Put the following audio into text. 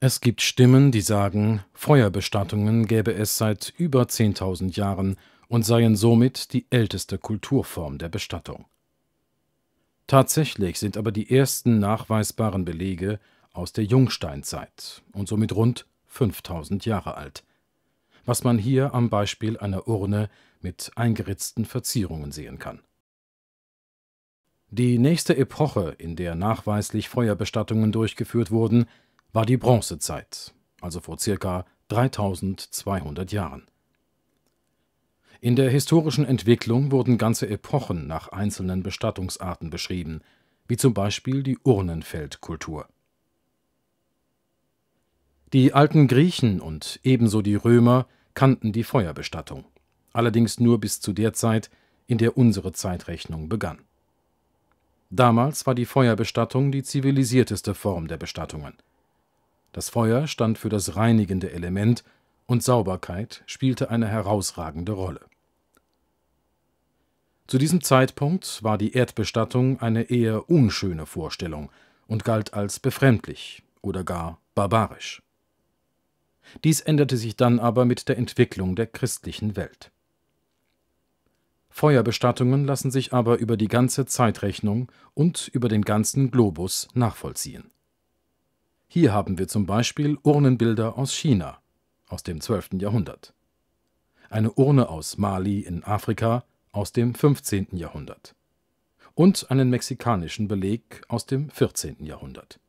Es gibt Stimmen, die sagen, Feuerbestattungen gäbe es seit über 10.000 Jahren und seien somit die älteste Kulturform der Bestattung. Tatsächlich sind aber die ersten nachweisbaren Belege aus der Jungsteinzeit und somit rund 5000 Jahre alt, was man hier am Beispiel einer Urne mit eingeritzten Verzierungen sehen kann. Die nächste Epoche, in der nachweislich Feuerbestattungen durchgeführt wurden, war die Bronzezeit, also vor circa 3200 Jahren. In der historischen Entwicklung wurden ganze Epochen nach einzelnen Bestattungsarten beschrieben, wie zum Beispiel die Urnenfeldkultur. Die alten Griechen und ebenso die Römer kannten die Feuerbestattung, allerdings nur bis zu der Zeit, in der unsere Zeitrechnung begann. Damals war die Feuerbestattung die zivilisierteste Form der Bestattungen – das Feuer stand für das reinigende Element und Sauberkeit spielte eine herausragende Rolle. Zu diesem Zeitpunkt war die Erdbestattung eine eher unschöne Vorstellung und galt als befremdlich oder gar barbarisch. Dies änderte sich dann aber mit der Entwicklung der christlichen Welt. Feuerbestattungen lassen sich aber über die ganze Zeitrechnung und über den ganzen Globus nachvollziehen hier haben wir zum Beispiel Urnenbilder aus China aus dem 12. Jahrhundert, eine Urne aus Mali in Afrika aus dem 15. Jahrhundert und einen mexikanischen Beleg aus dem 14. Jahrhundert